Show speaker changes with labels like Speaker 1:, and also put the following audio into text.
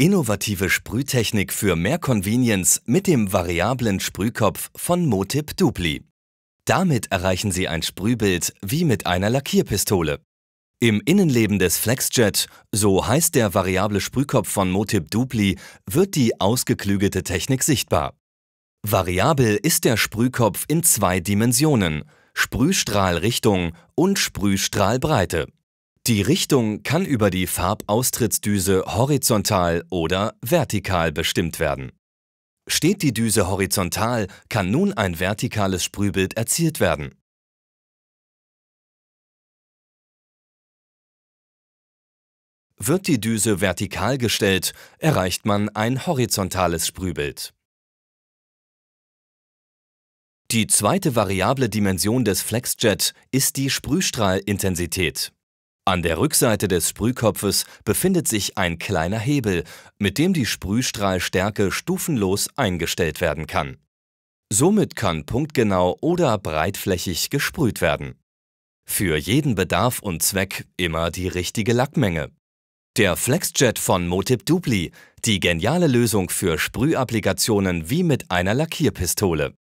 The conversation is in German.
Speaker 1: Innovative Sprühtechnik für mehr Convenience mit dem variablen Sprühkopf von Motip Dupli. Damit erreichen Sie ein Sprühbild wie mit einer Lackierpistole. Im Innenleben des Flexjet, so heißt der variable Sprühkopf von Motip Dupli, wird die ausgeklügelte Technik sichtbar. Variabel ist der Sprühkopf in zwei Dimensionen, Sprühstrahlrichtung und Sprühstrahlbreite. Die Richtung kann über die Farbaustrittsdüse horizontal oder vertikal bestimmt werden. Steht die Düse horizontal, kann nun
Speaker 2: ein vertikales Sprühbild erzielt werden. Wird die Düse vertikal gestellt, erreicht man ein horizontales Sprühbild.
Speaker 1: Die zweite variable Dimension des Flexjet ist die Sprühstrahlintensität. An der Rückseite des Sprühkopfes befindet sich ein kleiner Hebel, mit dem die Sprühstrahlstärke stufenlos eingestellt werden kann. Somit kann punktgenau oder breitflächig gesprüht werden. Für jeden Bedarf und Zweck immer die richtige Lackmenge. Der Flexjet von Motip Dupli,
Speaker 2: die geniale Lösung für Sprühapplikationen wie mit einer Lackierpistole.